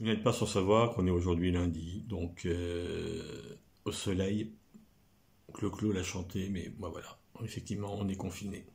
Vous n'êtes pas sans savoir qu'on est aujourd'hui lundi, donc euh, au soleil, le clo l'a chanté, mais voilà, effectivement on est confiné.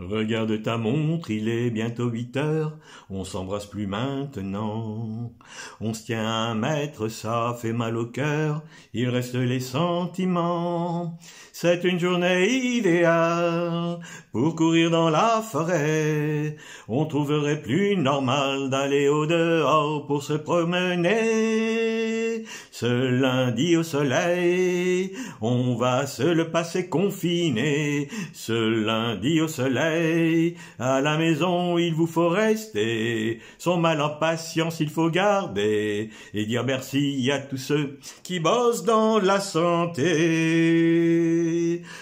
Regarde ta montre, il est bientôt huit heures, on s'embrasse plus maintenant. On se tient à un mètre, ça fait mal au cœur, il reste les sentiments. C'est une journée idéale pour courir dans la forêt. On trouverait plus normal d'aller au dehors pour se promener. Ce lundi au soleil, on va se le passer confiné. Ce lundi au soleil, à la maison, il vous faut rester. Son mal en patience, il faut garder. Et dire merci à tous ceux qui bossent dans la santé.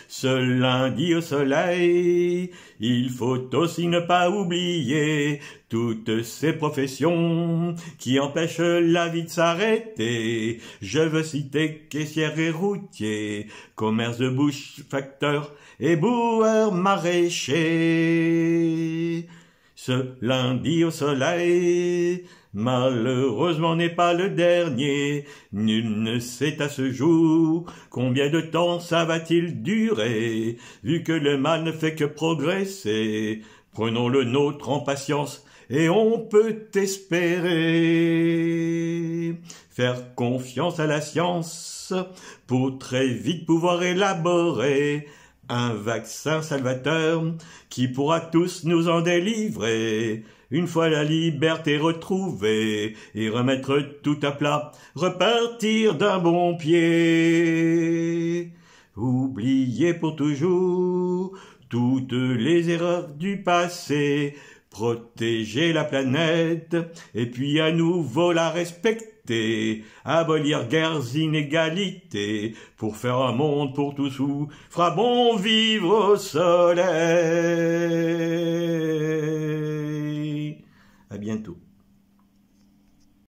Ce lundi au soleil, il faut aussi ne pas oublier toutes ces professions qui empêchent la vie de s'arrêter. Je veux citer caissière et routier, commerce de bouche, facteur et boueur maraîcher. Ce lundi au soleil, malheureusement n'est pas le dernier. Nul ne sait à ce jour combien de temps ça va-t-il durer, vu que le mal ne fait que progresser. Prenons le nôtre en patience et on peut espérer faire confiance à la science pour très vite pouvoir élaborer un vaccin salvateur qui pourra tous nous en délivrer. Une fois la liberté retrouvée et remettre tout à plat, repartir d'un bon pied. Oublier pour toujours toutes les erreurs du passé, protéger la planète et puis à nouveau la respecter abolir guerres, inégalités, pour faire un monde pour tous où fera bon vivre au soleil. À bientôt.